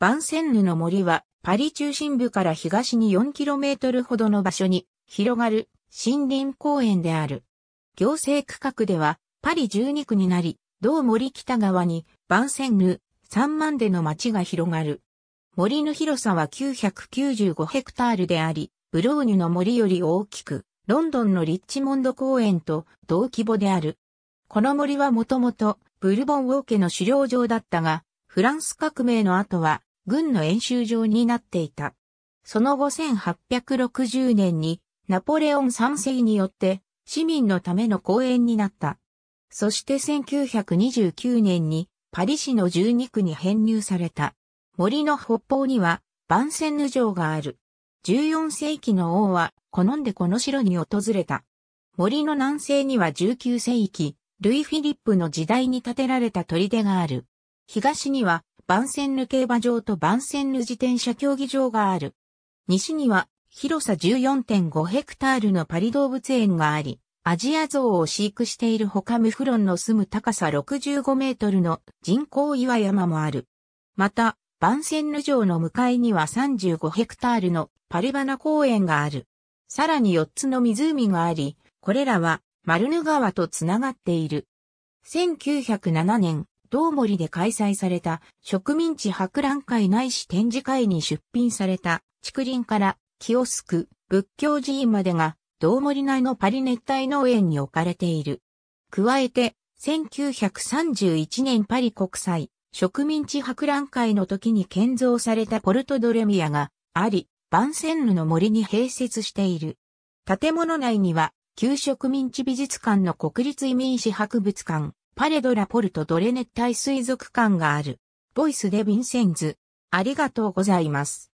バンセンヌの森は、パリ中心部から東に 4km ほどの場所に広がる森林公園である。行政区画では、パリ12区になり、同森北側にバンセンヌ、3万での町が広がる。森の広さは995ヘクタールであり、ブローニュの森より大きく、ロンドンのリッチモンド公園と同規模である。この森はもともとブルボン王家の狩猟場だったが、フランス革命の後は軍の演習場になっていた。その後1860年にナポレオン三世によって市民のための公園になった。そして1929年にパリ市の12区に編入された。森の北方には万千ヌ城がある。14世紀の王は好んでこの城に訪れた。森の南西には19世紀、ルイ・フィリップの時代に建てられた砦がある。東にはバンセンヌ競馬場とバンセンヌ自転車競技場がある。西には広さ14.5ヘクタールのパリ動物園があり、アジアゾウを飼育しているほかムフロンの住む高さ65メートルの人工岩山もある。また、バンセンヌ城の向かいには35ヘクタールのパルバナ公園がある。さらに4つの湖があり、これらはマルヌ川とつながっている。1907年、道森で開催された植民地博覧会ないし展示会に出品された竹林からキオスク、仏教寺院までが道森内のパリ熱帯農園に置かれている。加えて、1931年パリ国際植民地博覧会の時に建造されたポルトドレミアがあり、バンセンヌの森に併設している。建物内には、旧植民地美術館の国立移民史博物館、パレドラポルトドレ熱帯水族館がある。ボイスでヴィンセンズ。ありがとうございます。